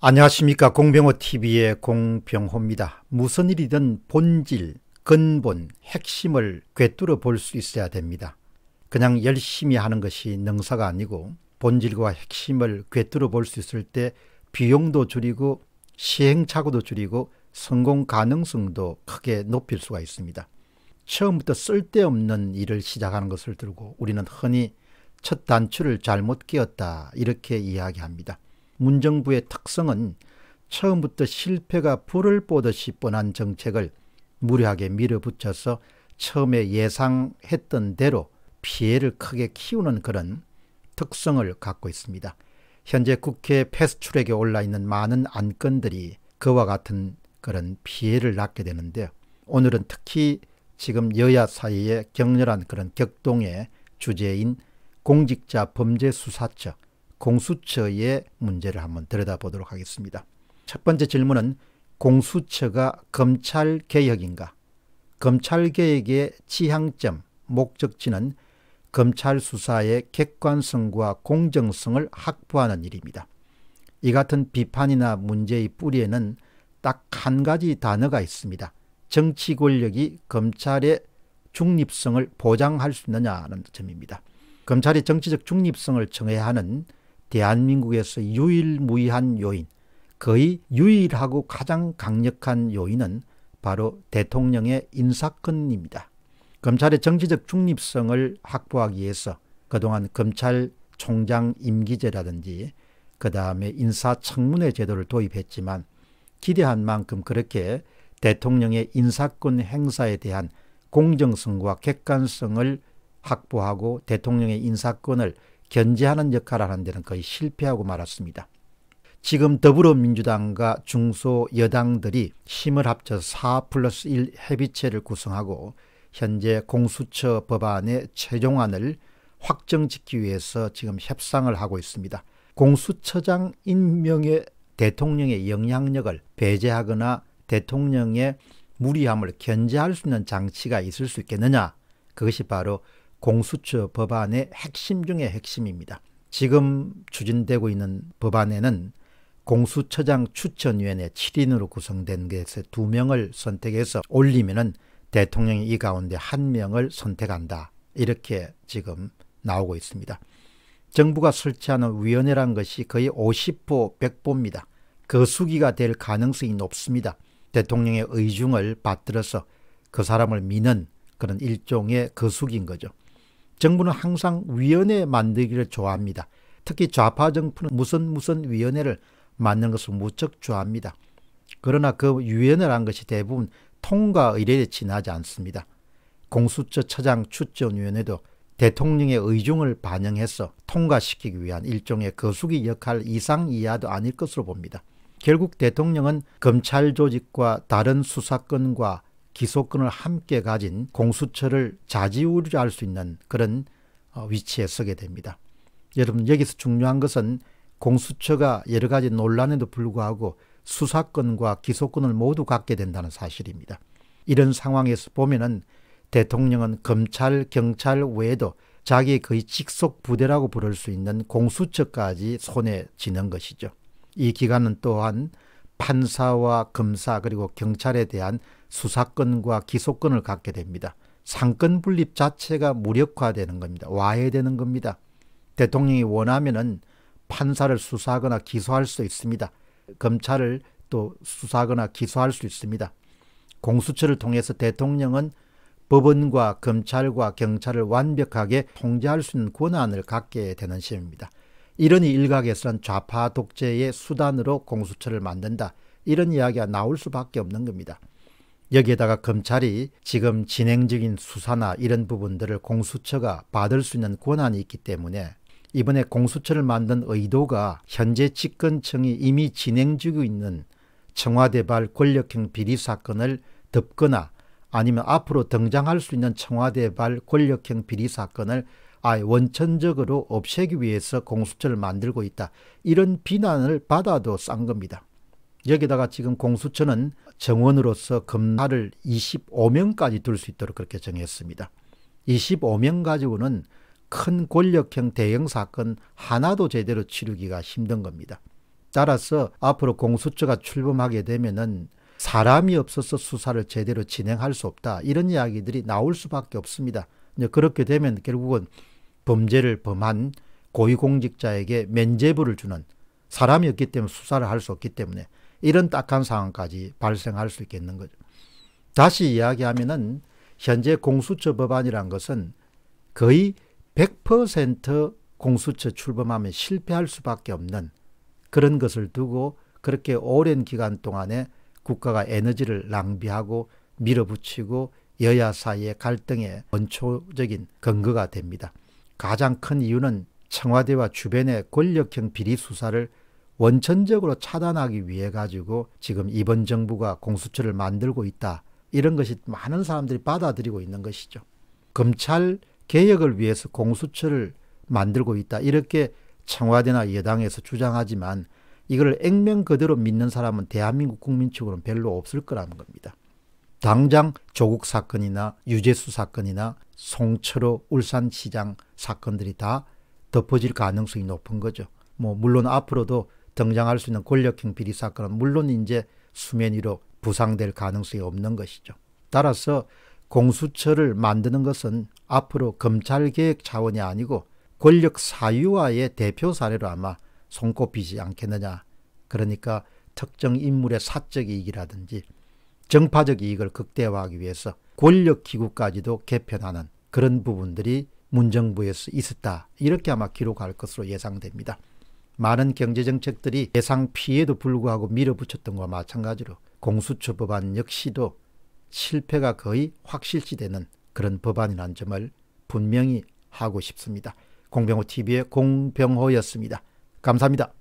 안녕하십니까 공병호TV의 공병호입니다. 무슨 일이든 본질, 근본, 핵심을 꿰뚫어 볼 수 있어야 됩니다. 그냥 열심히 하는 것이 능사가 아니고 본질과 핵심을 꿰뚫어 볼 수 있을 때 비용도 줄이고 시행착오도 줄이고 성공 가능성도 크게 높일 수가 있습니다. 처음부터 쓸데없는 일을 시작하는 것을 들고 우리는 흔히 첫 단추를 잘못 끼었다 이렇게 이야기합니다. 문정부의 특성은 처음부터 실패가 불을 보듯이 뻔한 정책을 무리하게 밀어붙여서 처음에 예상했던 대로 피해를 크게 키우는 그런 특성을 갖고 있습니다. 현재 국회 패스출액에 올라 있는 많은 안건들이 그와 같은 그런 피해를 낳게 되는데요. 오늘은 특히 지금 여야 사이의 격렬한 그런 격동의 주제인 공직자 범죄 수사처 공수처의 문제를 한번 들여다보도록 하겠습니다. 첫 번째 질문은 공수처가 검찰 개혁인가? 검찰 개혁의 지향점, 목적지는 검찰 수사의 객관성과 공정성을 확보하는 일입니다. 이 같은 비판이나 문제의 뿌리에는 딱 한 가지 단어가 있습니다. 정치 권력이 검찰의 중립성을 보장할 수 있느냐는 점입니다. 검찰이 정치적 중립성을 정해야 하는 대한민국에서 유일무이한 요인, 거의 유일하고 가장 강력한 요인은 바로 대통령의 인사권입니다. 검찰의 정치적 중립성을 확보하기 위해서 그동안 검찰총장 임기제라든지 그 다음에 인사청문회 제도를 도입했지만 기대한 만큼 그렇게 대통령의 인사권 행사에 대한 공정성과 객관성을 확보하고 대통령의 인사권을 견제하는 역할을 하는 데는 거의 실패하고 말았습니다. 지금 더불어민주당과 중소 여당들이 힘을 합쳐 4 플러스 1 협의체를 구성하고 현재 공수처 법안의 최종안을 확정짓기 위해서 지금 협상을 하고 있습니다. 공수처장 임명에 대통령의 영향력을 배제하거나 대통령의 무리함을 견제할 수 있는 장치가 있을 수 있겠느냐? 그것이 바로 공수처 법안의 핵심 중의 핵심입니다. 지금 추진되고 있는 법안에는 공수처장 추천위원회 7인으로 구성된 것에 2명을 선택해서 올리면은 대통령이 이 가운데 1 명을 선택한다. 이렇게 지금 나오고 있습니다. 정부가 설치하는 위원회란 것이 거의 50보 100보입니다. 거수기가 그 될 가능성이 높습니다. 대통령의 의중을 받들어서 그 사람을 미는 그런 일종의 거수기인 거죠. 정부는 항상 위원회 만들기를 좋아합니다. 특히 좌파 정부는 무슨 무슨 위원회를 만드는 것을 무척 좋아합니다. 그러나 그 위원회란 것이 대부분 통과 의례에 지나지 않습니다. 공수처 처장 추천위원회도 대통령의 의중을 반영해서 통과시키기 위한 일종의 거수기 역할 이상 이하도 아닐 것으로 봅니다. 결국 대통령은 검찰 조직과 다른 수사권과 기소권을 함께 가진 공수처를 자지우지할 수 있는 그런 어, 위치에 서게 됩니다. 여러분 여기서 중요한 것은 공수처가 여러 가지 논란에도 불구하고 수사권과 기소권을 모두 갖게 된다는 사실입니다. 이런 상황에서 보면은 대통령은 검찰, 경찰 외에도 자기의 거의 직속 부대라고 부를 수 있는 공수처까지 손에 쥐는 것이죠. 이 기관은 또한 판사와 검사 그리고 경찰에 대한 수사권과 기소권을 갖게 됩니다. 상권 분립 자체가 무력화되는 겁니다. 와해되는 겁니다. 대통령이 원하면은 판사를 수사하거나 기소할 수 있습니다. 검찰을 또 수사하거나 기소할 수 있습니다. 공수처를 통해서 대통령은 법원과 검찰과 경찰을 완벽하게 통제할 수 있는 권한을 갖게 되는 셈입니다. 이러니 일각에서는 좌파 독재의 수단으로 공수처를 만든다. 이런 이야기가 나올 수밖에 없는 겁니다. 여기에다가 검찰이 지금 진행 중인 수사나 이런 부분들을 공수처가 받을 수 있는 권한이 있기 때문에 이번에 공수처를 만든 의도가 현재 집권청이 이미 진행 중고 있는 청와대발 권력형 비리 사건을 덮거나 아니면 앞으로 등장할 수 있는 청와대발 권력형 비리 사건을 아예 원천적으로 없애기 위해서 공수처를 만들고 있다. 이런 비난을 받아도 싼 겁니다. 여기다가 지금 공수처는 정원으로서 검사를 25명까지 둘 수 있도록 그렇게 정했습니다. 25명 가지고는 큰 권력형 대형 사건 하나도 제대로 치르기가 힘든 겁니다. 따라서 앞으로 공수처가 출범하게 되면은 사람이 없어서 수사를 제대로 진행할 수 없다. 이런 이야기들이 나올 수밖에 없습니다. 그렇게 되면 결국은 범죄를 범한 고위공직자에게 면제부를 주는 사람이 없기 때문에 수사를 할 수 없기 때문에 이런 딱한 상황까지 발생할 수 있겠는 거죠. 다시 이야기하면은 현재 공수처 법안이란 것은 거의 100% 공수처 출범하면 실패할 수밖에 없는 그런 것을 두고 그렇게 오랜 기간 동안에 국가가 에너지를 낭비하고 밀어붙이고 여야 사이의 갈등의 원초적인 근거가 됩니다. 가장 큰 이유는 청와대와 주변의 권력형 비리 수사를 원천적으로 차단하기 위해 가지고 지금 이번 정부가 공수처를 만들고 있다. 이런 것이 많은 사람들이 받아들이고 있는 것이죠. 검찰 개혁을 위해서 공수처를 만들고 있다. 이렇게 청와대나 여당에서 주장하지만 이걸 액면 그대로 믿는 사람은 대한민국 국민 측으로는 별로 없을 거라는 겁니다. 당장 조국 사건이나 유재수 사건이나 송철호 울산시장 사건들이 다 덮어질 가능성이 높은 거죠. 뭐 물론 앞으로도 등장할 수 있는 권력형 비리 사건은 물론 이제 수면 위로 부상될 가능성이 없는 것이죠. 따라서 공수처를 만드는 것은 앞으로 검찰개혁 차원이 아니고 권력 사유화의 대표 사례로 아마 손꼽히지 않겠느냐. 그러니까 특정 인물의 사적 이익이라든지 정파적 이익을 극대화하기 위해서 권력기구까지도 개편하는 그런 부분들이 문정부에서 있었다. 이렇게 아마 기록할 것으로 예상됩니다. 많은 경제정책들이 예상 피해도 불구하고 밀어붙였던 것과 마찬가지로 공수처 법안 역시도 실패가 거의 확실시되는 그런 법안이라는 점을 분명히 하고 싶습니다. 공병호TV의 공병호였습니다. 감사합니다.